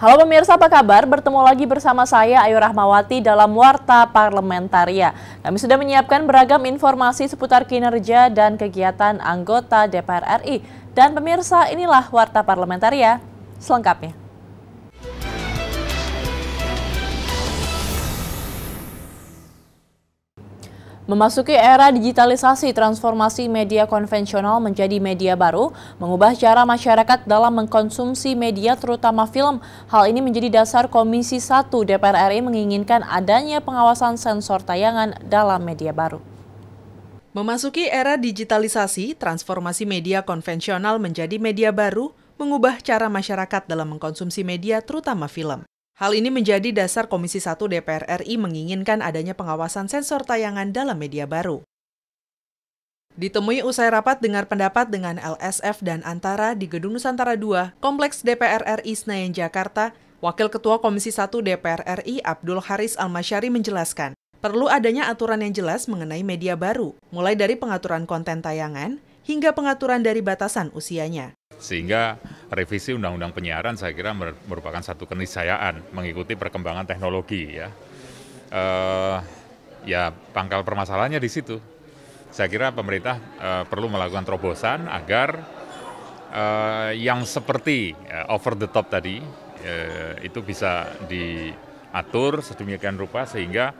Halo pemirsa, apa kabar? Bertemu lagi bersama saya Ayu Rahmawati dalam Warta Parlementaria Kami sudah menyiapkan beragam informasi seputar kinerja dan kegiatan anggota DPR RI. Dan pemirsa, inilah Warta Parlementaria selengkapnya. Memasuki era digitalisasi, transformasi media konvensional menjadi media baru, mengubah cara masyarakat dalam mengkonsumsi media terutama film. Hal ini menjadi dasar Komisi 1 DPR RI menginginkan adanya pengawasan sensor tayangan dalam media baru. Memasuki era digitalisasi, transformasi media konvensional menjadi media baru, mengubah cara masyarakat dalam mengkonsumsi media terutama film. Hal ini menjadi dasar Komisi 1 DPR RI menginginkan adanya pengawasan sensor tayangan dalam media baru. Ditemui usai rapat dengar pendapat dengan LSF dan Antara di Gedung Nusantara II, Kompleks DPR RI Senayan Jakarta, Wakil Ketua Komisi 1 DPR RI Abdul Haris Almasyari menjelaskan, perlu adanya aturan yang jelas mengenai media baru, mulai dari pengaturan konten tayangan hingga pengaturan dari batasan usianya. Sehingga revisi Undang-Undang Penyiaran saya kira merupakan satu keniscayaan mengikuti perkembangan teknologi ya. Uh, ya pangkal permasalahannya di situ. Saya kira pemerintah uh, perlu melakukan terobosan agar uh, yang seperti uh, over the top tadi uh, itu bisa diatur sedemikian rupa sehingga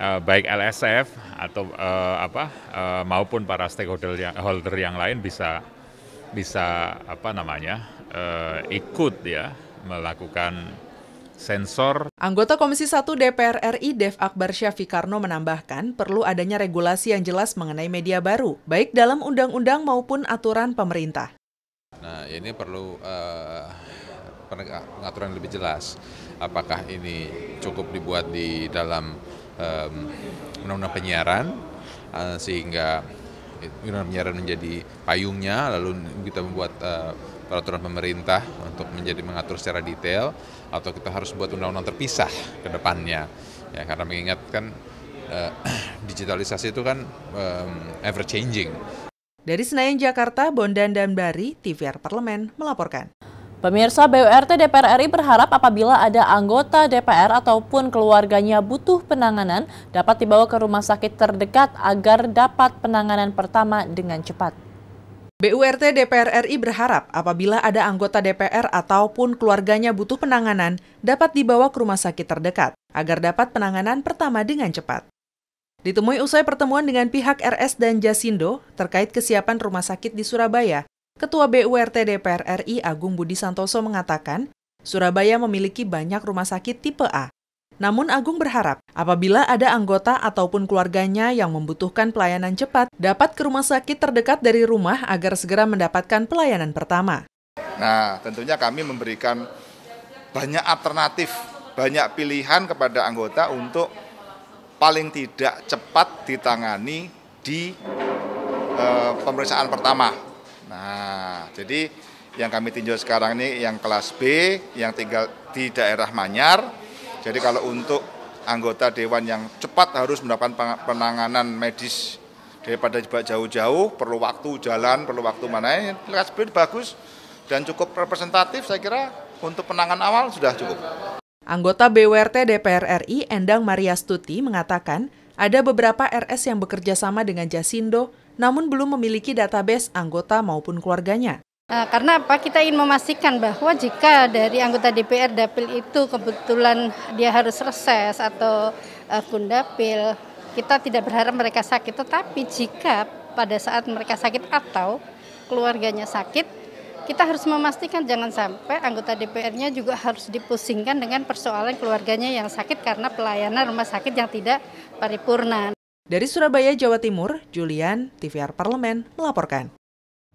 uh, baik LSF atau uh, apa uh, maupun para stakeholder yang, holder yang lain bisa bisa apa namanya eh, ikut ya melakukan sensor. Anggota Komisi 1 DPR RI Dev Akbar Syafikarno menambahkan perlu adanya regulasi yang jelas mengenai media baru, baik dalam undang-undang maupun aturan pemerintah. Nah ya ini perlu uh, pengaturan lebih jelas. Apakah ini cukup dibuat di dalam undang undang-undang penyiaran uh, sehingga undang-undang penyiaran menjadi payungnya, lalu kita membuat uh, peraturan pemerintah untuk menjadi mengatur secara detail atau kita harus buat undang-undang terpisah ke depannya ya karena mengingatkan uh, eh, digitalisasi itu kan um, eh, ever changing. Dari Senayan Jakarta, Bondan dan Bari, TVR Parlemen melaporkan. Pemirsa BURT DPR RI berharap apabila ada anggota DPR ataupun keluarganya butuh penanganan dapat dibawa ke rumah sakit terdekat agar dapat penanganan pertama dengan cepat. BURT DPR RI berharap apabila ada anggota DPR ataupun keluarganya butuh penanganan, dapat dibawa ke rumah sakit terdekat agar dapat penanganan pertama dengan cepat. Ditemui usai pertemuan dengan pihak RS dan Jasindo terkait kesiapan rumah sakit di Surabaya, Ketua BURT DPR RI Agung Budi Santoso mengatakan, Surabaya memiliki banyak rumah sakit tipe A namun Agung berharap apabila ada anggota ataupun keluarganya yang membutuhkan pelayanan cepat dapat ke rumah sakit terdekat dari rumah agar segera mendapatkan pelayanan pertama. Nah, tentunya kami memberikan banyak alternatif, banyak pilihan kepada anggota untuk paling tidak cepat ditangani di e, pemeriksaan pertama. Nah, jadi yang kami tinjau sekarang ini yang kelas B yang tinggal di daerah Manyar jadi kalau untuk anggota dewan yang cepat harus mendapatkan penanganan medis daripada jauh-jauh, perlu waktu jalan, perlu waktu mana. Lihat ya, bagus dan cukup representatif saya kira untuk penanganan awal sudah cukup. Anggota BWRT DPR RI Endang Maria Stuti mengatakan ada beberapa RS yang bekerja sama dengan Jasindo namun belum memiliki database anggota maupun keluarganya. Eh, karena apa? Kita ingin memastikan bahwa jika dari anggota DPR dapil itu kebetulan dia harus reses atau uh, eh, kundapil, kita tidak berharap mereka sakit. Tetapi jika pada saat mereka sakit atau keluarganya sakit, kita harus memastikan jangan sampai anggota DPR-nya juga harus dipusingkan dengan persoalan keluarganya yang sakit karena pelayanan rumah sakit yang tidak paripurna. Dari Surabaya, Jawa Timur, Julian, TVR Parlemen, melaporkan.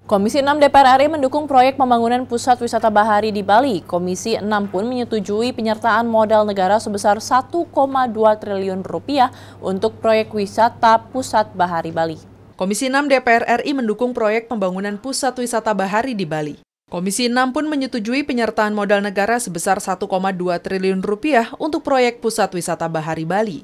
Komisi 6 DPR RI mendukung proyek pembangunan pusat wisata bahari di Bali. Komisi 6 pun menyetujui penyertaan modal negara sebesar 1,2 triliun rupiah untuk proyek wisata pusat bahari Bali. Komisi 6 DPR RI mendukung proyek pembangunan pusat wisata bahari di Bali. Komisi 6 pun menyetujui penyertaan modal negara sebesar 1,2 triliun rupiah untuk proyek pusat wisata bahari Bali.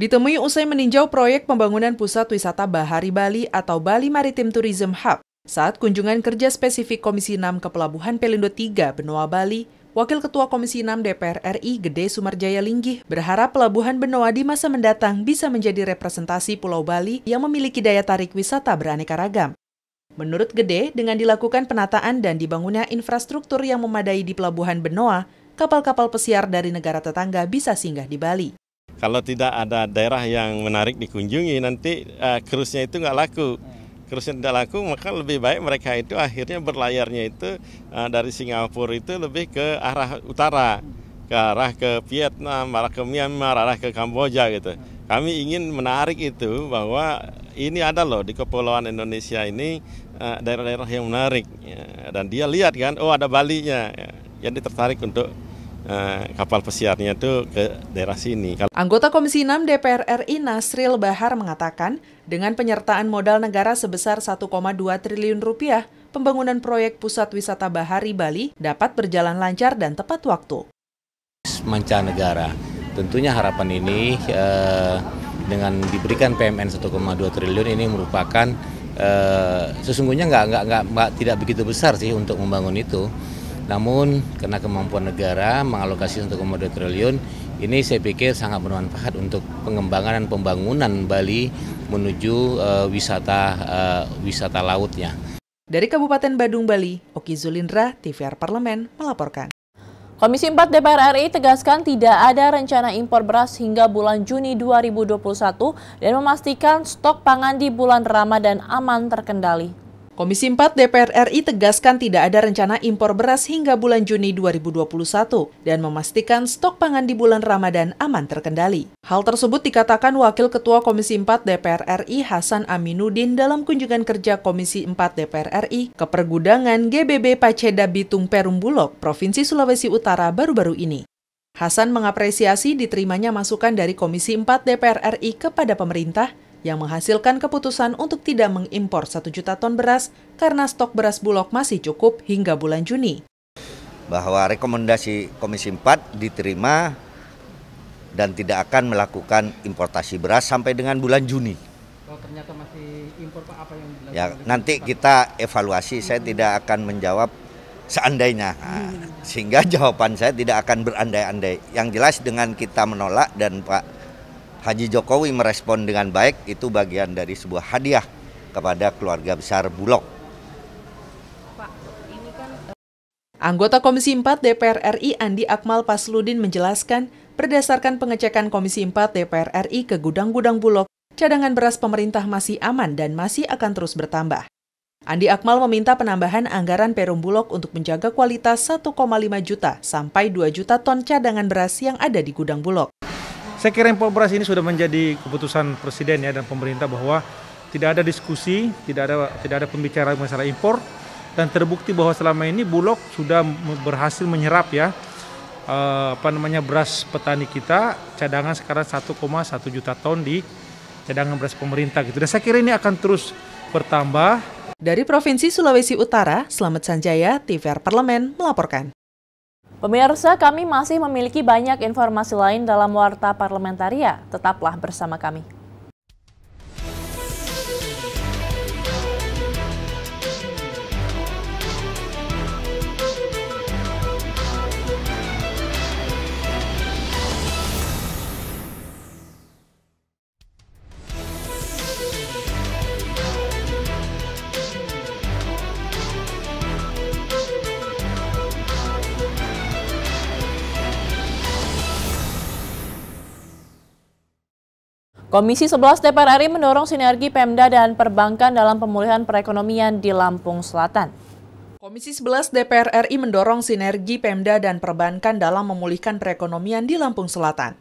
Ditemui usai meninjau proyek pembangunan Pusat Wisata Bahari Bali atau Bali Maritime Tourism Hub saat kunjungan kerja spesifik Komisi 6 ke Pelabuhan Pelindo 3 Benoa Bali, Wakil Ketua Komisi 6 DPR RI Gede Sumarjaya Linggih berharap Pelabuhan Benoa di masa mendatang bisa menjadi representasi Pulau Bali yang memiliki daya tarik wisata beraneka ragam. Menurut Gede, dengan dilakukan penataan dan dibangunnya infrastruktur yang memadai di Pelabuhan Benoa, kapal-kapal pesiar dari negara tetangga bisa singgah di Bali. Kalau tidak ada daerah yang menarik dikunjungi, nanti uh, itu nggak laku. Kerusnya hmm. tidak laku, maka lebih baik mereka itu akhirnya berlayarnya itu uh, dari Singapura itu lebih ke arah utara, hmm. ke arah ke Vietnam, arah ke Myanmar, arah ke Kamboja gitu. Hmm. Kami ingin menarik itu bahwa ini ada loh di kepulauan Indonesia ini eh, daerah-daerah yang menarik ya. dan dia lihat kan oh ada Bali nya ya. jadi tertarik untuk Eh, kapal pesiarnya itu ke daerah sini. Anggota Komisi 6 DPR RI Nasril Bahar mengatakan, dengan penyertaan modal negara sebesar 1,2 triliun rupiah, pembangunan proyek Pusat Wisata Bahari Bali dapat berjalan lancar dan tepat waktu. Manca negara, tentunya harapan ini eh, dengan diberikan PMN 1,2 triliun ini merupakan eh, sesungguhnya nggak nggak nggak tidak begitu besar sih untuk membangun itu. Namun karena kemampuan negara mengalokasi 1,2 triliun, ini saya pikir sangat bermanfaat untuk pengembangan dan pembangunan Bali menuju uh, wisata uh, wisata lautnya. Dari Kabupaten Badung, Bali, Oki Zulindra, TVR Parlemen melaporkan. Komisi 4 DPR RI tegaskan tidak ada rencana impor beras hingga bulan Juni 2021 dan memastikan stok pangan di bulan Ramadan aman terkendali. Komisi 4 DPR RI tegaskan tidak ada rencana impor beras hingga bulan Juni 2021 dan memastikan stok pangan di bulan Ramadan aman terkendali. Hal tersebut dikatakan Wakil Ketua Komisi 4 DPR RI Hasan Aminuddin dalam kunjungan kerja Komisi 4 DPR RI ke pergudangan GBB Paceda Bitung Perumbulok, Provinsi Sulawesi Utara baru-baru ini. Hasan mengapresiasi diterimanya masukan dari Komisi 4 DPR RI kepada pemerintah yang menghasilkan keputusan untuk tidak mengimpor 1 juta ton beras karena stok beras Bulog masih cukup hingga bulan Juni. Bahwa rekomendasi Komisi 4 diterima dan tidak akan melakukan importasi beras sampai dengan bulan Juni. oh, ternyata masih impor Pak, apa yang Ya, nanti kita evaluasi, hmm. saya tidak akan menjawab seandainya. Nah, sehingga jawaban saya tidak akan berandai-andai. Yang jelas dengan kita menolak dan Pak Haji Jokowi merespon dengan baik itu bagian dari sebuah hadiah kepada keluarga besar Bulog. Kan, eh, Anggota Komisi 4 DPR RI Andi Akmal Pasludin menjelaskan, berdasarkan pengecekan Komisi 4 DPR RI ke gudang-gudang Bulog, cadangan beras pemerintah masih aman dan masih akan terus bertambah. Andi Akmal meminta penambahan anggaran Perum Bulog untuk menjaga kualitas 1,5 juta sampai 2 juta ton cadangan beras yang ada di gudang Bulog. Saya kira impor beras ini sudah menjadi keputusan presiden ya dan pemerintah bahwa tidak ada diskusi, tidak ada tidak ada pembicaraan masalah impor dan terbukti bahwa selama ini Bulog sudah berhasil menyerap ya eh, apa namanya beras petani kita cadangan sekarang 1,1 juta ton di cadangan beras pemerintah gitu. Dan saya kira ini akan terus bertambah. Dari Provinsi Sulawesi Utara, Selamat Sanjaya, TVR Parlemen melaporkan. Pemirsa, kami masih memiliki banyak informasi lain dalam Warta parlementaria. Tetaplah bersama kami. Komisi 11 DPR RI mendorong sinergi Pemda dan perbankan dalam pemulihan perekonomian di Lampung Selatan. Komisi 11 DPR RI mendorong sinergi Pemda dan perbankan dalam memulihkan perekonomian di Lampung Selatan.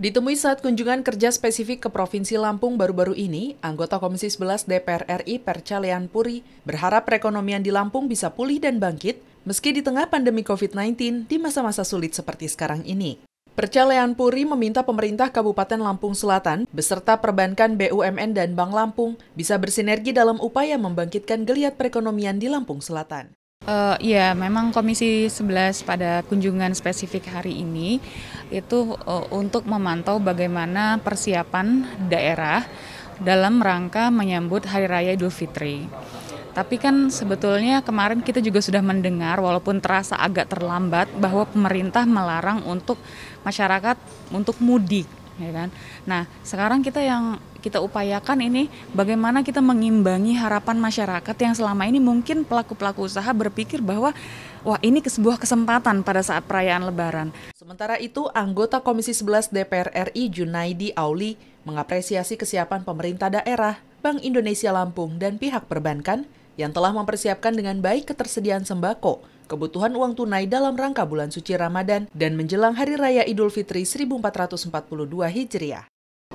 Ditemui saat kunjungan kerja spesifik ke Provinsi Lampung baru-baru ini, anggota Komisi 11 DPR RI Percalian Puri berharap perekonomian di Lampung bisa pulih dan bangkit meski di tengah pandemi COVID-19 di masa-masa sulit seperti sekarang ini. Percalean Puri meminta pemerintah Kabupaten Lampung Selatan beserta perbankan BUMN dan Bank Lampung bisa bersinergi dalam upaya membangkitkan geliat perekonomian di Lampung Selatan. Uh, ya, memang Komisi 11 pada kunjungan spesifik hari ini itu uh, untuk memantau bagaimana persiapan daerah dalam rangka menyambut Hari Raya Idul Fitri. Tapi kan sebetulnya kemarin kita juga sudah mendengar walaupun terasa agak terlambat bahwa pemerintah melarang untuk masyarakat untuk mudik ya kan. Nah, sekarang kita yang kita upayakan ini bagaimana kita mengimbangi harapan masyarakat yang selama ini mungkin pelaku-pelaku usaha berpikir bahwa wah ini sebuah kesempatan pada saat perayaan lebaran. Sementara itu, anggota Komisi 11 DPR RI Junaidi Auli mengapresiasi kesiapan pemerintah daerah, Bank Indonesia Lampung dan pihak perbankan yang telah mempersiapkan dengan baik ketersediaan sembako, kebutuhan uang tunai dalam rangka bulan suci Ramadan dan menjelang Hari Raya Idul Fitri 1442 Hijriah.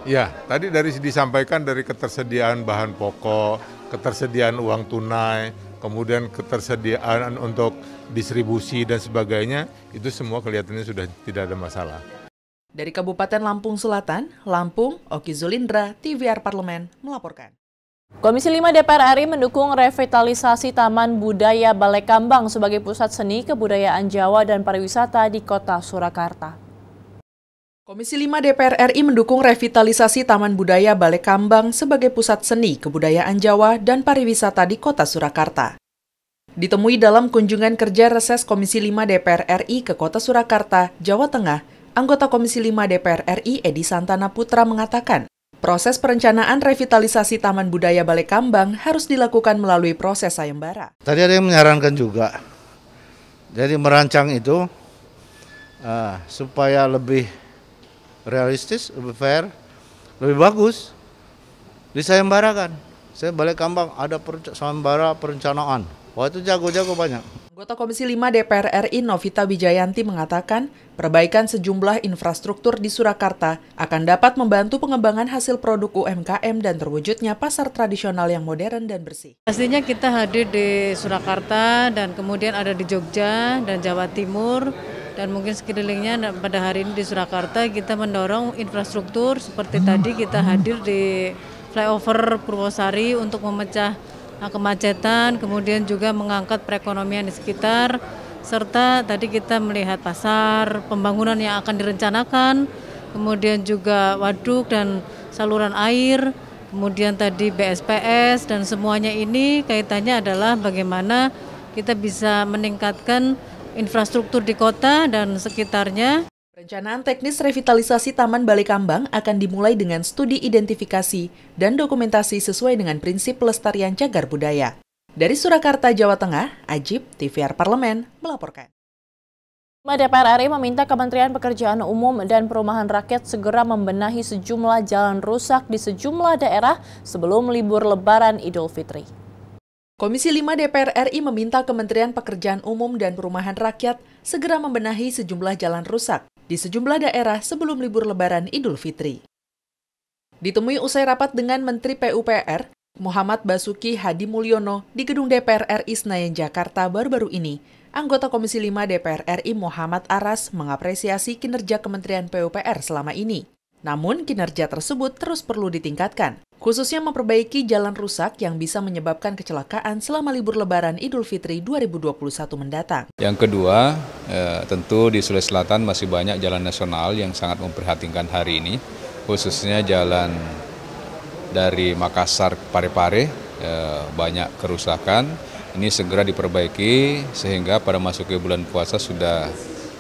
Ya, tadi dari disampaikan dari ketersediaan bahan pokok, ketersediaan uang tunai, kemudian ketersediaan untuk distribusi dan sebagainya, itu semua kelihatannya sudah tidak ada masalah. Dari Kabupaten Lampung Selatan, Lampung, Oki Zulindra, TVR Parlemen melaporkan. Komisi 5 DPR RI mendukung revitalisasi Taman Budaya Balai Kambang sebagai pusat seni kebudayaan Jawa dan pariwisata di kota Surakarta. Komisi 5 DPR RI mendukung revitalisasi Taman Budaya Balai Kambang sebagai pusat seni kebudayaan Jawa dan pariwisata di kota Surakarta. Ditemui dalam kunjungan kerja reses Komisi 5 DPR RI ke kota Surakarta, Jawa Tengah, anggota Komisi 5 DPR RI Edi Santana Putra mengatakan, Proses perencanaan revitalisasi Taman Budaya Balai Kambang harus dilakukan melalui proses sayembara. Tadi ada yang menyarankan juga, jadi merancang itu uh, supaya lebih realistis, lebih fair, lebih bagus, disayembarakan. Saya Balai Kambang ada per sayembara perencanaan. Wah itu jago-jago banyak. Anggota Komisi 5 DPR RI Novita Wijayanti mengatakan, perbaikan sejumlah infrastruktur di Surakarta akan dapat membantu pengembangan hasil produk UMKM dan terwujudnya pasar tradisional yang modern dan bersih. Pastinya kita hadir di Surakarta dan kemudian ada di Jogja dan Jawa Timur dan mungkin sekelilingnya pada hari ini di Surakarta kita mendorong infrastruktur seperti tadi kita hadir di flyover Purwosari untuk memecah Nah, kemacetan, kemudian juga mengangkat perekonomian di sekitar, serta tadi kita melihat pasar, pembangunan yang akan direncanakan, kemudian juga waduk dan saluran air, kemudian tadi BSPS dan semuanya ini kaitannya adalah bagaimana kita bisa meningkatkan infrastruktur di kota dan sekitarnya. Rencanaan teknis revitalisasi Taman Balekambang akan dimulai dengan studi identifikasi dan dokumentasi sesuai dengan prinsip pelestarian cagar budaya. Dari Surakarta, Jawa Tengah, Ajib, TVR Parlemen, melaporkan. DPR RI meminta Kementerian Pekerjaan Umum dan Perumahan Rakyat segera membenahi sejumlah jalan rusak di sejumlah daerah sebelum libur lebaran Idul Fitri. Komisi 5 DPR RI meminta Kementerian Pekerjaan Umum dan Perumahan Rakyat segera membenahi sejumlah jalan rusak di sejumlah daerah sebelum libur lebaran Idul Fitri. Ditemui usai rapat dengan Menteri PUPR, Muhammad Basuki Hadi Mulyono di Gedung DPR RI Senayan Jakarta baru-baru ini, anggota Komisi 5 DPR RI Muhammad Aras mengapresiasi kinerja Kementerian PUPR selama ini. Namun, kinerja tersebut terus perlu ditingkatkan khususnya memperbaiki jalan rusak yang bisa menyebabkan kecelakaan selama libur Lebaran Idul Fitri 2021 mendatang. Yang kedua, eh, tentu di Sulawesi Selatan masih banyak jalan nasional yang sangat memperhatikan hari ini, khususnya jalan dari Makassar ke Parepare eh, banyak kerusakan. Ini segera diperbaiki sehingga pada masuknya bulan puasa sudah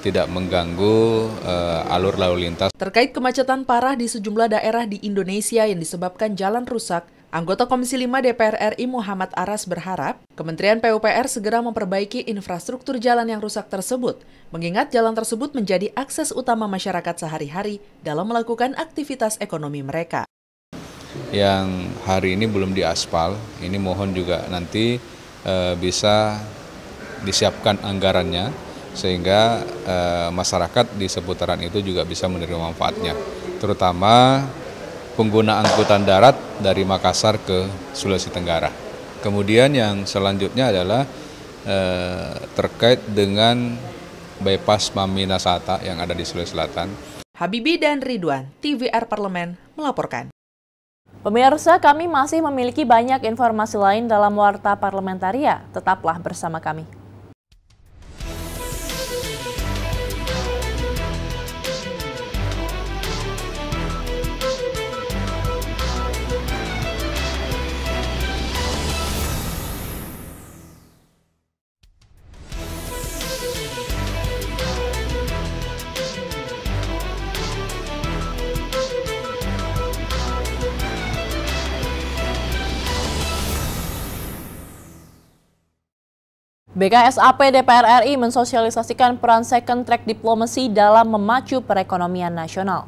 tidak mengganggu uh, alur lalu lintas. Terkait kemacetan parah di sejumlah daerah di Indonesia yang disebabkan jalan rusak, Anggota Komisi 5 DPR RI Muhammad Aras berharap Kementerian PUPR segera memperbaiki infrastruktur jalan yang rusak tersebut, mengingat jalan tersebut menjadi akses utama masyarakat sehari-hari dalam melakukan aktivitas ekonomi mereka. Yang hari ini belum diaspal, ini mohon juga nanti uh, bisa disiapkan anggarannya sehingga e, masyarakat di seputaran itu juga bisa menerima manfaatnya, terutama pengguna angkutan darat dari Makassar ke Sulawesi Tenggara. Kemudian yang selanjutnya adalah e, terkait dengan bypass Sata yang ada di Sulawesi Selatan. Habibi dan Ridwan, TVR Parlemen melaporkan. Pemirsa, kami masih memiliki banyak informasi lain dalam Warta Parlementaria. Tetaplah bersama kami. BKSAP DPR RI mensosialisasikan peran second track diplomasi dalam memacu perekonomian nasional.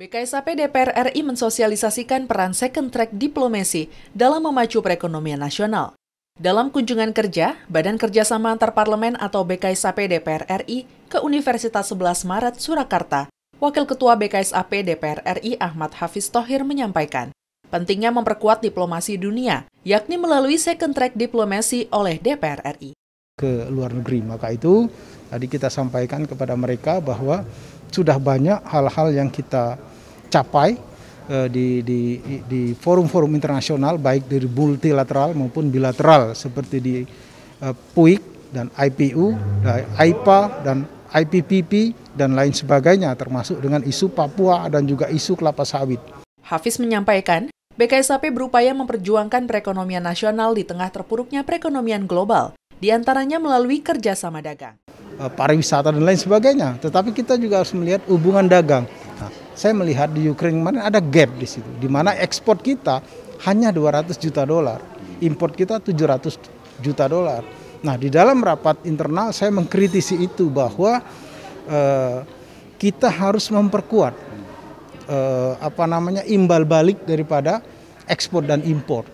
BKSAP DPR RI mensosialisasikan peran second track diplomasi dalam memacu perekonomian nasional. Dalam kunjungan kerja, Badan Kerjasama Antar Parlemen atau BKSAP DPR RI ke Universitas 11 Maret, Surakarta, Wakil Ketua BKSAP DPR RI Ahmad Hafiz Tohir menyampaikan, pentingnya memperkuat diplomasi dunia, yakni melalui second track diplomasi oleh DPR RI. Ke luar negeri, maka itu tadi kita sampaikan kepada mereka bahwa sudah banyak hal-hal yang kita capai eh, di, di, di forum-forum internasional, baik dari multilateral maupun bilateral, seperti di eh, PUIK dan IPU, IPA dan IPPP, dan lain sebagainya, termasuk dengan isu Papua dan juga isu kelapa sawit. Hafiz menyampaikan, BKSAP berupaya memperjuangkan perekonomian nasional di tengah terpuruknya perekonomian global, diantaranya melalui kerjasama dagang. Eh, pariwisata dan lain sebagainya, tetapi kita juga harus melihat hubungan dagang. Nah, saya melihat di Ukraina kemarin ada gap di situ, di mana ekspor kita hanya 200 juta dolar, import kita 700 juta dolar. Nah, di dalam rapat internal saya mengkritisi itu bahwa eh, kita harus memperkuat eh, apa namanya imbal balik daripada ekspor dan impor.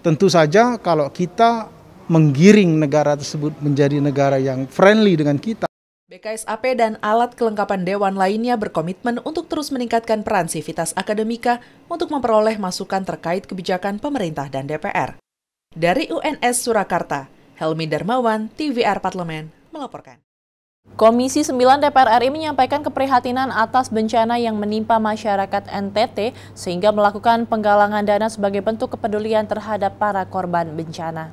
Tentu saja kalau kita menggiring negara tersebut menjadi negara yang friendly dengan kita. BKSAP dan alat kelengkapan dewan lainnya berkomitmen untuk terus meningkatkan peran sivitas akademika untuk memperoleh masukan terkait kebijakan pemerintah dan DPR. Dari UNS Surakarta, Helmi Darmawan, TVR Parlemen, melaporkan. Komisi 9 DPR RI menyampaikan keprihatinan atas bencana yang menimpa masyarakat NTT sehingga melakukan penggalangan dana sebagai bentuk kepedulian terhadap para korban bencana.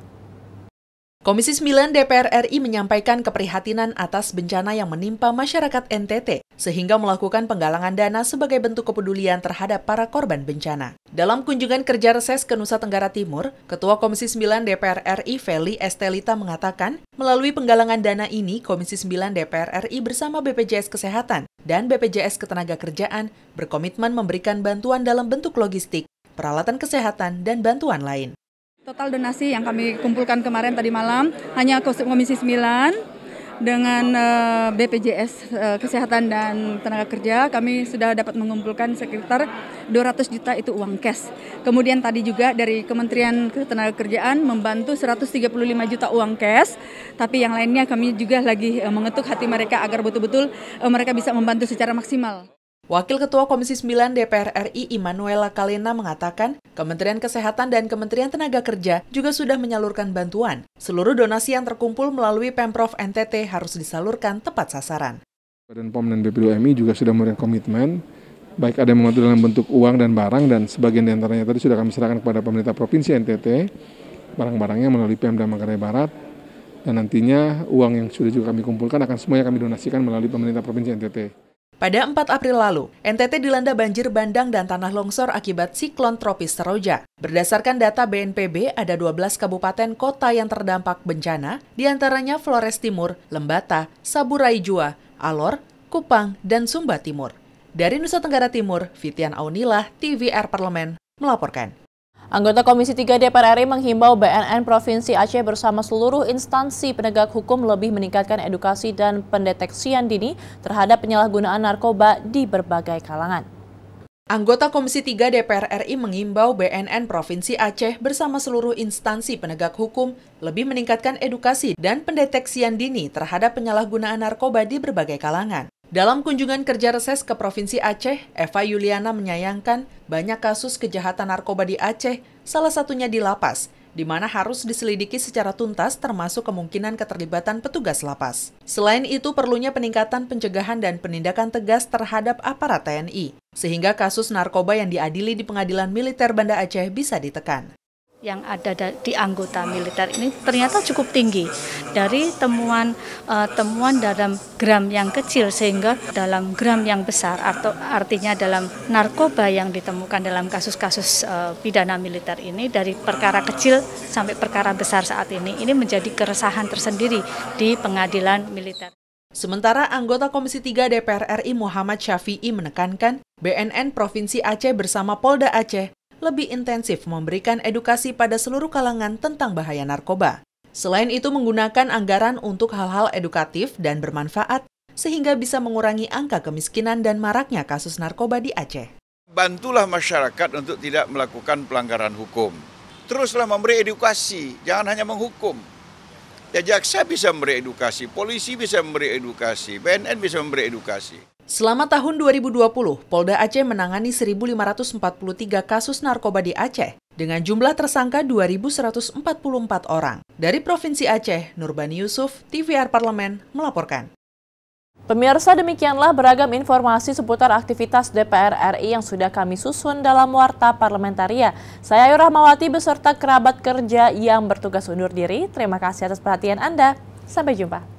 Komisi 9 DPR RI menyampaikan keprihatinan atas bencana yang menimpa masyarakat NTT, sehingga melakukan penggalangan dana sebagai bentuk kepedulian terhadap para korban bencana. Dalam kunjungan kerja reses ke Nusa Tenggara Timur, Ketua Komisi 9 DPR RI Feli Estelita mengatakan, melalui penggalangan dana ini, Komisi 9 DPR RI bersama BPJS Kesehatan dan BPJS Ketenagakerjaan berkomitmen memberikan bantuan dalam bentuk logistik, peralatan kesehatan, dan bantuan lain. Total donasi yang kami kumpulkan kemarin tadi malam hanya Komisi 9 dengan eh, BPJS eh, Kesehatan dan Tenaga Kerja kami sudah dapat mengumpulkan sekitar 200 juta itu uang cash. Kemudian tadi juga dari Kementerian Kerjaan membantu 135 juta uang cash, tapi yang lainnya kami juga lagi eh, mengetuk hati mereka agar betul-betul mereka bisa membantu secara maksimal. Wakil Ketua Komisi 9 DPR RI Immanuela Kalena mengatakan, Kementerian Kesehatan dan Kementerian Tenaga Kerja juga sudah menyalurkan bantuan. Seluruh donasi yang terkumpul melalui Pemprov NTT harus disalurkan tepat sasaran. Badan POM dan BPUMI juga sudah memberikan komitmen, baik ada yang membantu dalam bentuk uang dan barang, dan sebagian di antaranya tadi sudah kami serahkan kepada pemerintah Provinsi NTT, barang-barangnya melalui Pemda Manggarai Barat, dan nantinya uang yang sudah juga kami kumpulkan akan semuanya kami donasikan melalui pemerintah Provinsi NTT. Pada 4 April lalu, NTT dilanda banjir bandang dan tanah longsor akibat siklon tropis Seroja. Berdasarkan data BNPB, ada 12 kabupaten kota yang terdampak bencana, diantaranya Flores Timur, Lembata, Saburai Jua, Alor, Kupang, dan Sumba Timur. Dari Nusa Tenggara Timur, Fitian Aunilah, TVR Parlemen, melaporkan. Anggota Komisi 3 DPR RI menghimbau BNN Provinsi Aceh bersama seluruh instansi penegak hukum lebih meningkatkan edukasi dan pendeteksian dini terhadap penyalahgunaan narkoba di berbagai kalangan. Anggota Komisi 3 DPR RI mengimbau BNN Provinsi Aceh bersama seluruh instansi penegak hukum lebih meningkatkan edukasi dan pendeteksian dini terhadap penyalahgunaan narkoba di berbagai kalangan. Dalam kunjungan kerja reses ke Provinsi Aceh, Eva Yuliana menyayangkan banyak kasus kejahatan narkoba di Aceh, salah satunya di lapas, di mana harus diselidiki secara tuntas termasuk kemungkinan keterlibatan petugas lapas. Selain itu, perlunya peningkatan pencegahan dan penindakan tegas terhadap aparat TNI, sehingga kasus narkoba yang diadili di pengadilan militer Banda Aceh bisa ditekan yang ada di anggota militer ini ternyata cukup tinggi dari temuan uh, temuan dalam gram yang kecil sehingga dalam gram yang besar atau artinya dalam narkoba yang ditemukan dalam kasus-kasus uh, pidana militer ini dari perkara kecil sampai perkara besar saat ini ini menjadi keresahan tersendiri di pengadilan militer. Sementara anggota Komisi 3 DPR RI Muhammad Syafi'i menekankan BNN Provinsi Aceh bersama Polda Aceh lebih intensif memberikan edukasi pada seluruh kalangan tentang bahaya narkoba. Selain itu menggunakan anggaran untuk hal-hal edukatif dan bermanfaat sehingga bisa mengurangi angka kemiskinan dan maraknya kasus narkoba di Aceh. Bantulah masyarakat untuk tidak melakukan pelanggaran hukum. Teruslah memberi edukasi, jangan hanya menghukum. Ya jaksa bisa memberi edukasi, polisi bisa memberi edukasi, BNN bisa memberi edukasi. Selama tahun 2020, Polda Aceh menangani 1.543 kasus narkoba di Aceh dengan jumlah tersangka 2.144 orang. Dari Provinsi Aceh, Nurbani Yusuf, TVR Parlemen, melaporkan. Pemirsa demikianlah beragam informasi seputar aktivitas DPR RI yang sudah kami susun dalam Warta Parlementaria. Saya Ayu Rahmawati beserta kerabat kerja yang bertugas undur diri. Terima kasih atas perhatian Anda. Sampai jumpa.